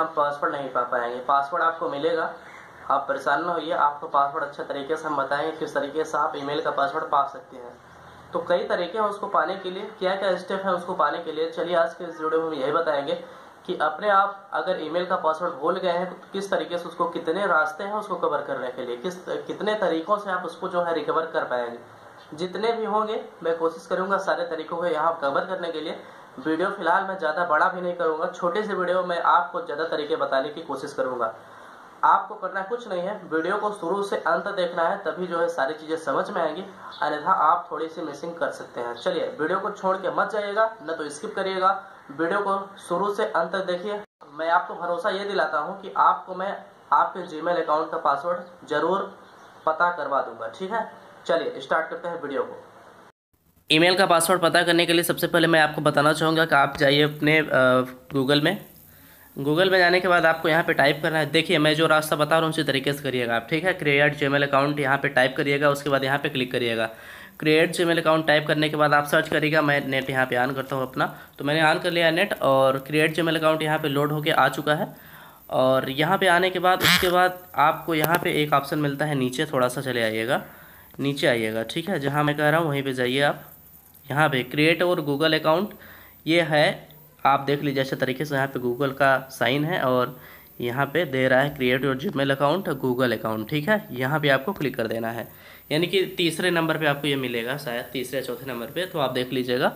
आप पासवर्ड नहीं पा पाएंगे पासवर्ड आपको मिलेगा आप परेशान ना होइए आपको पासवर्ड अच्छे तरीके से हम बताएंगे किस तरीके से आप ईमेल का पासवर्ड पा सकते हैं तो कई तरीके हैं उसको पाने के लिए क्या क्या स्टेप है उसको पाने के लिए चलिए आज के इस वीडियो में हम यही बताएंगे कि अपने आप अगर ईमेल का पासवर्ड भूल गए हैं तो किस तरीके से उसको कितने रास्ते हैं उसको कवर करने के लिए किस कितने तरीकों से आप उसको जो है रिकवर कर पाएंगे जितने भी होंगे मैं कोशिश करूंगा सारे तरीकों को यहाँ कवर करने के लिए वीडियो फिलहाल मैं ज़्यादा बड़ा भी नहीं करूँगा छोटे से वीडियो में आपको ज़्यादा तरीके बताने की कोशिश करूँगा आपको करना कुछ नहीं है वीडियो को शुरू से अंत देखना है तभी जो है सारी चीज़ें समझ में आएंगी अन्यथा आप थोड़ी सी मिसिंग कर सकते हैं चलिए वीडियो को छोड़ के मत जाइएगा न तो स्किप करिएगा वीडियो को शुरू से अंत देखिए मैं आपको भरोसा ये दिलाता हूँ कि आपको मैं आपके जी अकाउंट का पासवर्ड जरूर पता करवा दूंगा ठीक है चलिए स्टार्ट करते हैं वीडियो को ईमेल का पासवर्ड पता करने के लिए सबसे पहले मैं आपको बताना चाहूँगा कि आप जाइए अपने गूगल में गूगल में जाने के बाद आपको यहाँ पे टाइप करना है देखिए मैं जो रास्ता बता रहा हूँ उसी तरीके से करिएगा आप ठीक है क्रिएट मेल अकाउंट यहाँ पे टाइप करिएगा उसके बाद यहाँ पे क्लिक करिएगा क्रिएट मेल अकाउंट टाइप करने के बाद आप सर्च करिएगा मैं नेट यहाँ पे ऑन करता हूँ अपना तो मैंने ऑन कर लिया नेट और क्रिएट जी अकाउंट यहाँ पर लोड होकर आ चुका है और यहाँ पर आने के बाद उसके बाद आपको यहाँ पर एक ऑप्शन मिलता है नीचे थोड़ा सा चले आइएगा नीचे आइएगा ठीक है जहाँ मैं कह रहा हूँ वहीं पर जाइए आप यहाँ पे क्रिएट और गूगल अकाउंट ये है आप देख लीजिए अच्छे तरीके से यहाँ पे गूगल का साइन है और यहाँ पे दे रहा है क्रिएट और जीमेल अकाउंट गूगल अकाउंट ठीक है यहाँ पे आपको क्लिक कर देना है यानी कि तीसरे नंबर पे आपको ये मिलेगा शायद तीसरे या चौथे नंबर पे तो आप देख लीजिएगा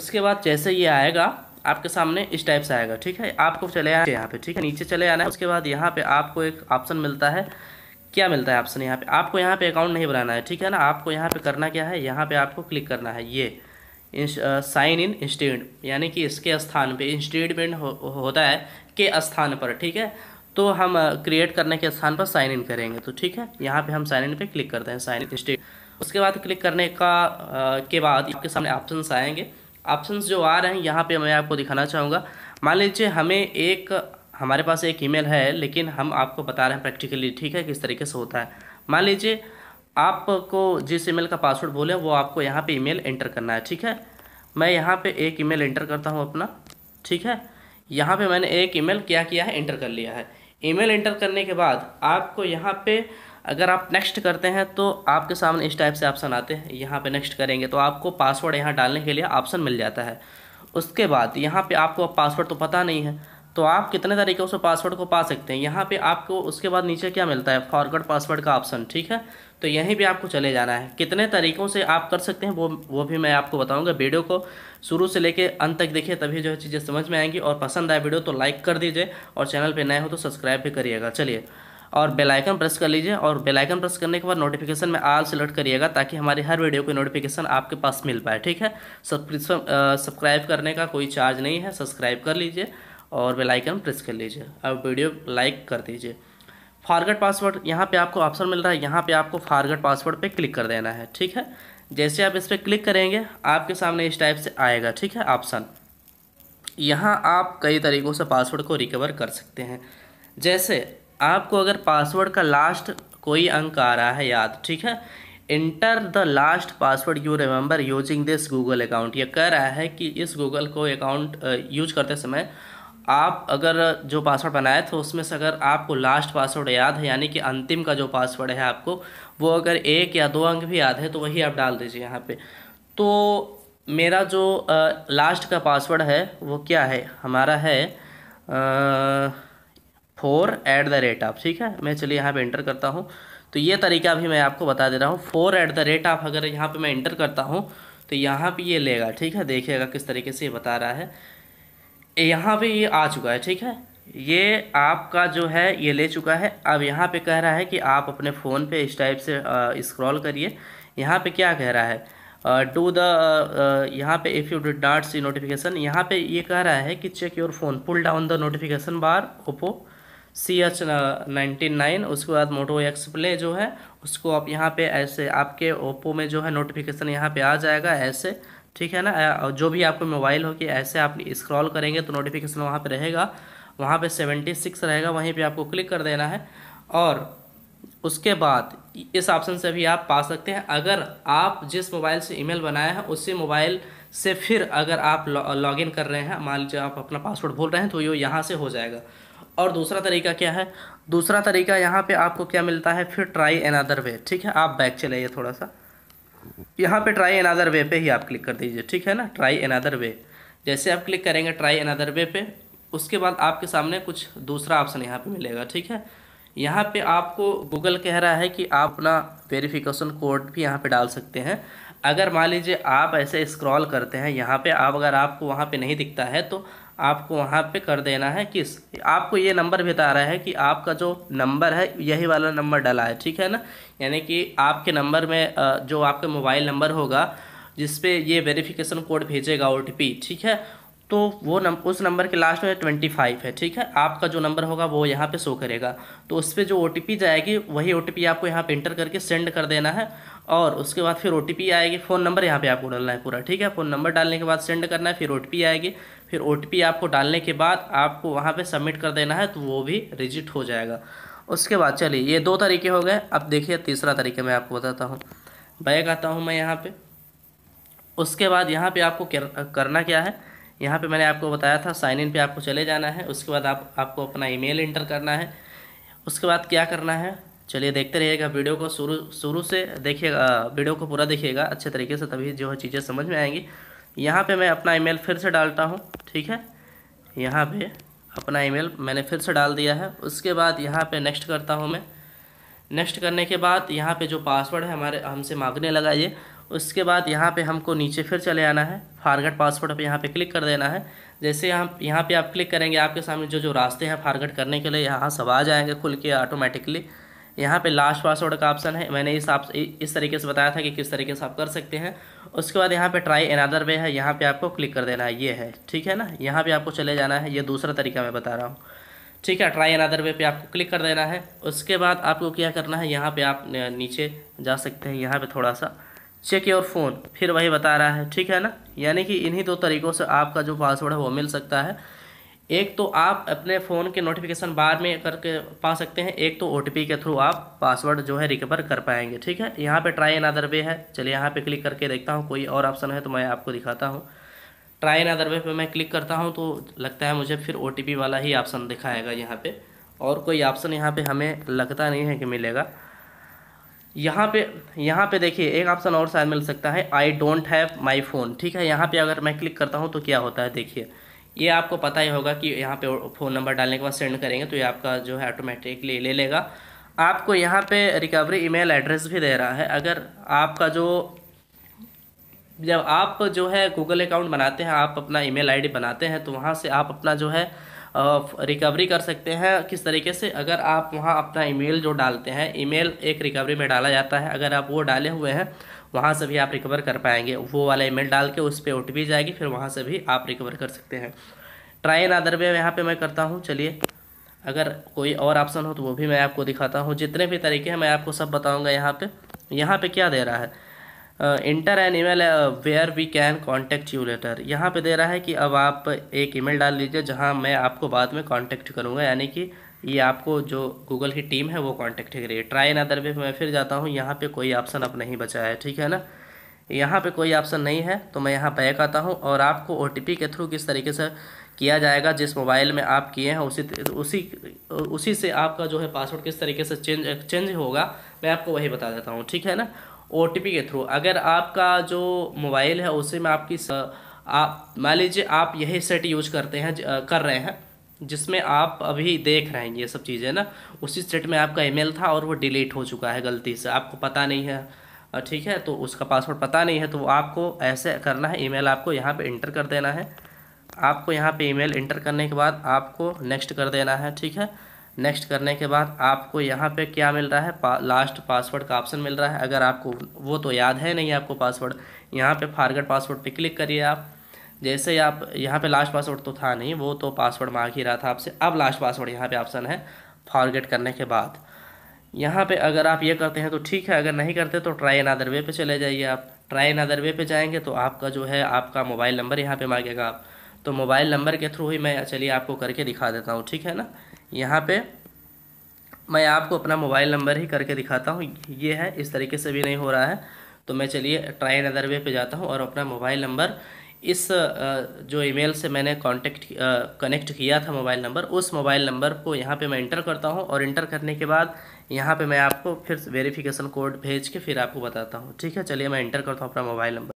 उसके बाद जैसे ये आएगा आपके सामने इस टाइप से आएगा ठीक है आपको चले आना यहाँ पे ठीक है नीचे चले आना है उसके बाद यहाँ पे आपको एक ऑप्शन मिलता है क्या मिलता है ऑप्शन यहाँ पे आपको यहाँ पे अकाउंट नहीं बनाना है ठीक है ना आपको यहाँ पे करना क्या है यहाँ पे आपको क्लिक करना है ये साइन इन इंस्टीट्यूट यानी कि इसके स्थान पे इंस्टेटमेंट हो, होता है के स्थान पर ठीक है तो हम क्रिएट करने के स्थान पर साइन इन करेंगे तो ठीक है यहाँ पे हम साइन इन पे क्लिक करते हैं साइन इन इंस्टीट उसके बाद क्लिक करने का आ, के बाद आपके सामने ऑप्शंस आएंगे ऑप्शन जो आ रहे हैं यहाँ पर मैं आपको दिखाना चाहूँगा मान लीजिए हमें एक हमारे पास एक ईमेल है लेकिन हम आपको बता रहे हैं प्रैक्टिकली ठीक है किस तरीके से होता है मान लीजिए आपको जिस ईमेल का पासवर्ड बोले वो आपको यहाँ पे ईमेल एंटर करना है ठीक है मैं यहाँ पे एक ईमेल एंटर करता हूँ अपना ठीक है यहाँ पे मैंने एक ईमेल क्या किया है एंटर कर लिया है ईमेल एंटर करने के बाद आपको यहाँ पे अगर आप नेक्स्ट करते हैं तो आपके सामने इस टाइप से ऑप्शन आते हैं यहाँ पे नेक्स्ट करेंगे तो आपको पासवर्ड यहाँ डालने के लिए ऑप्शन मिल जाता है उसके बाद यहाँ पे आपको पासवर्ड तो पता नहीं है तो आप कितने तरीक़ों से पासवर्ड को पा सकते हैं यहाँ पे आपको उसके बाद नीचे क्या मिलता है फॉरवर्ड पासवर्ड का ऑप्शन ठीक है तो यहीं पे आपको चले जाना है कितने तरीक़ों से आप कर सकते हैं वो वो भी मैं आपको बताऊँगा वीडियो को शुरू से लेके अंत तक देखिए तभी जो है चीज़ें समझ में आएंगी और पसंद आए वीडियो तो लाइक कर दीजिए और चैनल पर नए हो तो सब्सक्राइब भी करिएगा चलिए और बेलाइकन प्रेस कर लीजिए और बेलाइकन प्रेस करने के बाद नोटिफिकेशन में आल सेलेक्ट करिएगा ताकि हमारी हर वीडियो की नोटिफिकेशन आपके पास मिल पाए ठीक है सब्सक्रिप्शन सब्सक्राइब करने का कोई चार्ज नहीं है सब्सक्राइब कर लीजिए और बेल आइकन प्रेस कर लीजिए अब वीडियो लाइक कर दीजिए फारगेट पासवर्ड यहाँ पे आपको ऑप्शन मिल रहा है यहाँ पे आपको फारगेट पासवर्ड पे क्लिक कर देना है ठीक है जैसे आप इस पर क्लिक करेंगे आपके सामने इस टाइप से आएगा ठीक है ऑप्शन यहाँ आप कई तरीक़ों से पासवर्ड को रिकवर कर सकते हैं जैसे आपको अगर पासवर्ड का लास्ट कोई अंक आ रहा है याद ठीक है enter the last password you remember using this Google account ये कह रहा है कि इस गूगल को अकाउंट यूज करते समय आप अगर जो पासवर्ड बनाए थे उसमें से अगर आपको लास्ट पासवर्ड याद है यानी कि अंतिम का जो पासवर्ड है आपको वो अगर एक या दो अंक भी याद है तो वही आप डाल दीजिए यहाँ पे तो मेरा जो आ, लास्ट का पासवर्ड है वो क्या है हमारा है फोर एट द रेट आप ठीक है मैं चलिए यहाँ पे इंटर करता हूँ तो ये तरीका भी मैं आपको बता दे रहा हूँ फोर एट द रेट आप अगर यहाँ पे मैं इंटर करता हूँ तो यहाँ पे ये लेगा ठीक है देखिएगा किस तरीके से ये बता रहा है यहाँ पे ये आ चुका है ठीक है ये आपका जो है ये ले चुका है अब यहाँ पे कह रहा है कि आप अपने फ़ोन पे इस टाइप से स्क्रॉल करिए यहाँ पे क्या कह रहा है टू द यहाँ पे if you did not see notification यहाँ पे ये कह रहा है कि check your phone pull down the notification bar Oppo C H ninety nine उसके बाद मोटो एक्स प्ले जो है उसको आप यहाँ पे ऐसे आपके ओप्पो में जो है नोटिफिकेशन यहाँ पे आ जाएगा ऐसे ठीक है ना जो भी आपको मोबाइल हो कि ऐसे आप स्क्रॉल करेंगे तो नोटिफिकेशन वहाँ पर रहेगा वहाँ पर सेवेंटी सिक्स रहेगा वहीं पर आपको क्लिक कर देना है और उसके बाद इस ऑप्शन से भी आप पा सकते हैं अगर आप जिस मोबाइल से ईमेल बनाया है उसी मोबाइल से फिर अगर आप लॉग इन कर रहे हैं मान लीजिए आप अपना पासवर्ड भूल रहे हैं तो ये यहाँ से हो जाएगा और दूसरा तरीका क्या है दूसरा तरीका यहाँ पे आपको क्या मिलता है फिर ट्राई एन अदर वे ठीक है आप बैक चलाइए थोड़ा सा यहाँ पे ट्राई अनदर वे पे ही आप क्लिक कर दीजिए ठीक है ना ट्राई अनदर वे जैसे आप क्लिक करेंगे ट्राई अनदर वे पे उसके बाद आपके सामने कुछ दूसरा ऑप्शन यहाँ पे मिलेगा ठीक है यहाँ पे आपको गूगल कह रहा है कि आप अपना वेरिफिकेशन कोड भी यहाँ पे डाल सकते हैं अगर मान लीजिए आप ऐसे स्क्रॉल करते हैं यहाँ पे आप अगर आपको वहाँ पे नहीं दिखता है तो आपको वहाँ पे कर देना है किस आपको ये नंबर बता रहा है कि आपका जो नंबर है यही वाला नंबर डाला है ठीक है ना यानी कि आपके नंबर में जो आपका मोबाइल नंबर होगा जिस पे ये वेरिफिकेशन कोड भेजेगा ओ ठीक है तो वो नम उस नंबर के लास्ट में ट्वेंटी फाइव है ठीक है आपका जो नंबर होगा वो यहाँ पे शो करेगा तो उस पर जो ओ जाएगी वही ओ आपको यहाँ पे इंटर करके सेंड कर देना है और उसके बाद फिर ओ आएगी फ़ोन नंबर यहाँ पे आपको डालना है पूरा ठीक है फ़ोन नंबर डालने के बाद सेंड करना है फिर ओ आएगी फिर ओ आपको डालने के बाद आपको वहाँ पर सबमिट कर देना है तो वो भी रिजिट हो जाएगा उसके बाद चलिए ये दो तरीके हो गए अब देखिए तीसरा तरीके मैं आपको बताता हूँ बैग आता हूँ मैं यहाँ पे उसके बाद यहाँ पे आपको करना क्या है यहाँ पे मैंने आपको बताया था साइन इन पे आपको चले जाना है उसके बाद आप आपको अपना ईमेल इंटर करना है उसके बाद क्या करना है चलिए देखते रहिएगा वीडियो को शुरू शुरू से देखिएगा वीडियो को पूरा देखिएगा अच्छे तरीके से तभी जो है चीज़ें समझ में आएंगी यहाँ पे मैं अपना ईमेल फिर से डालता हूँ ठीक है यहाँ पे अपना ईमेल मैंने फिर से डाल दिया है उसके बाद यहाँ पे नेक्स्ट करता हूँ मैं नेक्स्ट करने के बाद यहाँ पे जो पासवर्ड है हमारे हमसे मांगने लगा ये उसके बाद यहाँ पे हमको नीचे फिर चले आना है फारगट पासवर्ड पे यहाँ पे क्लिक कर देना है जैसे यहाँ यहाँ पर आप क्लिक करेंगे आपके सामने जो जो रास्ते हैं फारगट करने के लिए यहाँ सब आ जाएंगे खुल के ऑटोमेटिकली यहाँ पे लास्ट पासवर्ड का ऑप्शन है मैंने इस आप इस तरीके से बताया था कि किस तरीके से आप कर सकते हैं उसके बाद यहाँ पे ट्राई एनादर वे है यहाँ पे आपको क्लिक कर देना है ये है ठीक है ना यहाँ पे आपको चले जाना है ये दूसरा तरीका मैं बता रहा हूँ ठीक है ट्राई एनादर वे पे आपको क्लिक कर देना है उसके बाद आपको क्या करना है यहाँ पर आप नीचे जा सकते हैं यहाँ पर थोड़ा सा चेक योर फ़ोन फिर वही बता रहा है ठीक है ना यानी कि इन्हीं दो तरीक़ों से आपका जो पासवर्ड है वो मिल सकता है एक तो आप अपने फ़ोन के नोटिफिकेशन बार में करके पा सकते हैं एक तो ओ के थ्रू आप पासवर्ड जो है रिकवर कर पाएंगे ठीक है यहाँ पे ट्राई एन अदर वे है चलिए यहाँ पे क्लिक करके देखता हूँ कोई और ऑप्शन है तो मैं आपको दिखाता हूँ ट्राई एन अदर वे पर मैं क्लिक करता हूँ तो लगता है मुझे फिर ओ वाला ही ऑप्शन दिखाएगा यहाँ पर और कोई ऑप्शन यहाँ पर हमें लगता नहीं है कि मिलेगा यहाँ पे यहाँ पे देखिए एक ऑप्शन और शायद मिल सकता है I don't have my phone ठीक है यहाँ पे अगर मैं क्लिक करता हूँ तो क्या होता है देखिए ये आपको पता ही होगा कि यहाँ पे फ़ोन नंबर डालने के बाद सेंड करेंगे तो ये आपका जो है ऑटोमेटिकली ले लेगा आपको यहाँ पे रिकवरी ईमेल एड्रेस भी दे रहा है अगर आपका जो जब आप जो है गूगल अकाउंट बनाते हैं आप अपना ईमेल आईडी बनाते हैं तो वहाँ से आप अपना जो है रिकवरी कर सकते हैं किस तरीके से अगर आप वहाँ अपना ईमेल जो डालते हैं ईमेल एक रिकवरी में डाला जाता है अगर आप वो डाले हुए हैं वहाँ से भी आप रिकवर कर पाएंगे वो वाला ईमेल डाल के उस पर ओ जाएगी फिर वहाँ से भी आप रिकवर कर सकते हैं ट्राई एन अदर वे यहाँ पर मैं करता हूँ चलिए अगर कोई और ऑप्शन हो तो वो भी मैं आपको दिखाता हूँ जितने भी तरीके हैं मैं आपको सब बताऊँगा यहाँ पर यहाँ पर क्या दे रहा है enter an email where we can contact you later यहाँ पे दे रहा है कि अब आप एक ईमेल डाल लीजिए जहाँ मैं आपको बाद में कॉन्टैक्ट करूँगा यानी कि ये आपको जो गूगल की टीम है वो कॉन्टेक्ट करिए ट्राई इन अदर वे मैं फिर जाता हूँ यहाँ पे कोई ऑप्शन अब नहीं बचा है ठीक है ना यहाँ पे कोई ऑप्शन नहीं है तो मैं यहाँ बैक आता हूँ और आपको ओ के थ्रू किस तरीके से किया जाएगा जिस मोबाइल में आप किए हैं उसी उसी उसी से आपका जो है पासवर्ड किस तरीके से चेंज चेंज होगा मैं आपको वही बता देता हूँ ठीक है ना ओ के थ्रू अगर आपका जो मोबाइल है उसी में आपकी स, आप मान लीजिए आप यही सेट यूज करते हैं कर रहे हैं जिसमें आप अभी देख रहे हैं ये सब चीज़ें ना उसी स्टेट में आपका ईमेल था और वो डिलीट हो चुका है गलती से आपको पता नहीं है ठीक है तो उसका पासवर्ड पता नहीं है तो आपको ऐसे करना है ईमेल आपको यहाँ पे इंटर कर देना है आपको यहाँ पे ईमेल इंटर करने के बाद आपको नेक्स्ट कर देना है ठीक है नेक्स्ट करने के बाद आपको यहाँ पर क्या मिल रहा है पा, लास्ट पासवर्ड का ऑप्शन मिल रहा है अगर आपको वो तो याद है नहीं आपको पासवर्ड यहाँ पर फारगेट पासवर्ड पर क्लिक करिए आप जैसे ही आप यहाँ पे लास्ट पासवर्ड तो था नहीं वो तो पासवर्ड मांग ही रहा था आपसे अब लास्ट पासवर्ड यहाँ पे ऑप्शन है फॉरगेट करने के बाद यहाँ पे अगर आप ये करते हैं तो ठीक है अगर नहीं करते तो ट्राई एन अदर वे पे चले जाइए आप ट्राई एन अदर वे पे जाएंगे तो आपका जो है आपका मोबाइल नंबर यहाँ पर मांगेगा आप तो मोबाइल नंबर के थ्रू ही मैं चलिए आपको करके दिखा देता हूँ ठीक है ना यहाँ पर मैं आपको अपना मोबाइल नंबर ही करके दिखाता हूँ ये है इस तरीके से भी नहीं हो रहा है तो मैं चलिए ट्राई एन अदर वे पे जाता हूँ और अपना मोबाइल नंबर इस जो ईमेल से मैंने कांटेक्ट कनेक्ट किया था मोबाइल नंबर उस मोबाइल नंबर को यहाँ पे मैं इंटर करता हूँ और इंटर करने के बाद यहाँ पे मैं आपको फिर वेरिफिकेशन कोड भेज के फिर आपको बताता हूँ ठीक है चलिए मैं इंटर करता हूँ अपना मोबाइल नंबर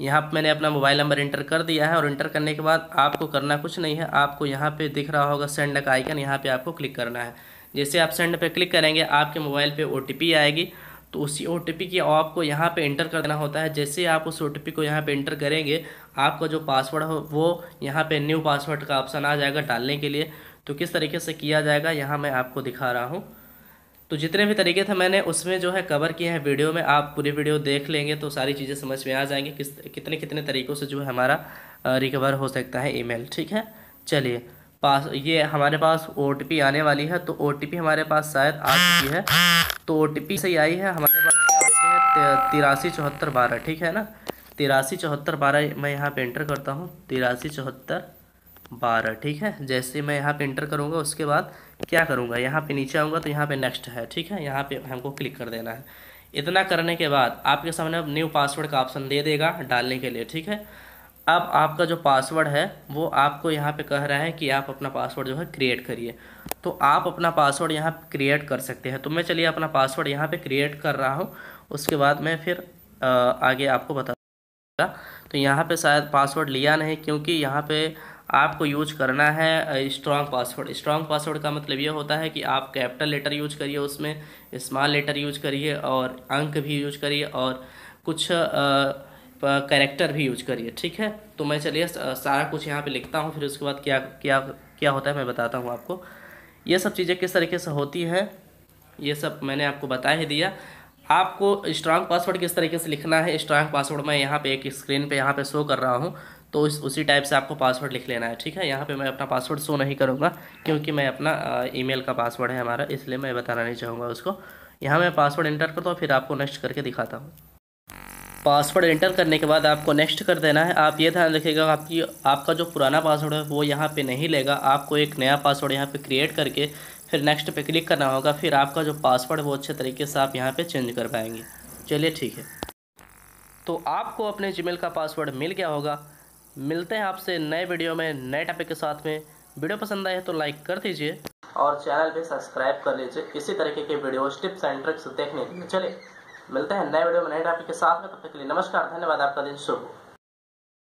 यहाँ मैंने अपना मोबाइल नंबर इंटर कर दिया है और इंटर करने के बाद आपको करना कुछ नहीं है आपको यहाँ पर दिख रहा होगा सेंड का आइकन यहाँ पर आपको क्लिक करना है जैसे आप सेंड पर क्लिक करेंगे आपके मोबाइल पर ओ आएगी तो उसी ओ की आपको यहाँ पे एंटर कर देना होता है जैसे आप उस ओ को यहाँ पे एंटर करेंगे आपका जो पासवर्ड हो वो यहाँ पे न्यू पासवर्ड का ऑप्शन आ जाएगा डालने के लिए तो किस तरीके से किया जाएगा यहाँ मैं आपको दिखा रहा हूँ तो जितने भी तरीके थे मैंने उसमें जो है कवर किए हैं वीडियो में आप पूरी वीडियो देख लेंगे तो सारी चीज़ें समझ में आ जाएंगी किस कितने कितने तरीक़ों से जो है हमारा रिकवर हो सकता है ईमेल ठीक है चलिए पास ये हमारे पास ओ आने वाली है तो ओ हमारे पास शायद आ चुकी है तो ओ सही आई है हमारे पास तिरासी चौहत्तर बारह ठीक है ना तिरासी चौहत्तर बारह मैं यहाँ पे इंटर करता हूँ तिरासी चौहत्तर बारह ठीक है जैसे मैं यहाँ पे इंटर करूँगा उसके बाद क्या करूँगा यहाँ पे नीचे आऊँगा तो यहाँ पे नेक्स्ट है ठीक है यहाँ पे हमको क्लिक कर देना है इतना करने के बाद आपके सामने अब न्यू पासवर्ड का ऑप्शन दे देगा डालने के लिए ठीक है अब आपका जो पासवर्ड है वो आपको यहाँ पे कह रहा है कि आप अपना पासवर्ड जो है क्रिएट करिए तो आप अपना पासवर्ड यहाँ क्रिएट कर सकते हैं तो मैं चलिए अपना पासवर्ड यहाँ पे क्रिएट कर रहा हूँ उसके बाद मैं फिर आ, आगे आपको बताऊँगा तो यहाँ पे शायद पासवर्ड लिया नहीं क्योंकि यहाँ पे आपको यूज करना है स्ट्रॉन्ग पासवर्ड स्ट्रॉन्ग पासवर्ड का मतलब ये होता है कि आप कैपिटल लेटर यूज करिए उसमें स्मॉल लेटर यूज करिए और अंक भी यूज करिए और कुछ आ, कैरेक्टर भी यूज करिए ठीक है तो मैं चलिए सारा कुछ यहाँ पे लिखता हूँ फिर उसके बाद क्या क्या क्या होता है मैं बताता हूँ आपको ये सब चीज़ें किस तरीके से होती हैं ये सब मैंने आपको बता ही दिया आपको स्ट्रांग पासवर्ड किस तरीके से लिखना है स्ट्रांग पासवर्ड मैं यहाँ पे एक स्क्रीन पे यहाँ पे शो कर रहा हूँ तो इस उसी टाइप से आपको पासवर्ड लिख लेना है ठीक है यहाँ पे मैं अपना पासवर्ड शो नहीं करूँगा क्योंकि मैं अपना ईमेल का पासवर्ड है हमारा इसलिए मैं बताना नहीं चाहूँगा उसको यहाँ मैं पासवर्ड इंटर करता हूँ फिर आपको नेक्स्ट करके दिखाता हूँ पासवर्ड एंटर करने के बाद आपको नेक्स्ट कर देना है आप ये ध्यान रखिएगा आपकी आपका जो पुराना पासवर्ड है वो यहाँ पे नहीं लेगा आपको एक नया पासवर्ड यहाँ पे क्रिएट करके फिर नेक्स्ट पे क्लिक करना होगा फिर आपका जो पासवर्ड है वो अच्छे तरीके से आप यहाँ पे चेंज कर पाएंगे चलिए ठीक है तो आपको अपने जीमेल का पासवर्ड मिल गया होगा मिलते हैं आपसे नए वीडियो में नए टॉपिक के साथ में वीडियो पसंद आए तो लाइक कर दीजिए और चैनल पर सब्सक्राइब कर लीजिए इसी तरीके के वीडियो टिप्स एंड ट्रिक्स देखने के लिए चलिए मिलते हैं नए वीडियो में नए टॉपिक के साथ में तब तक के लिए नमस्कार धन्यवाद आपका दिन शुभ हो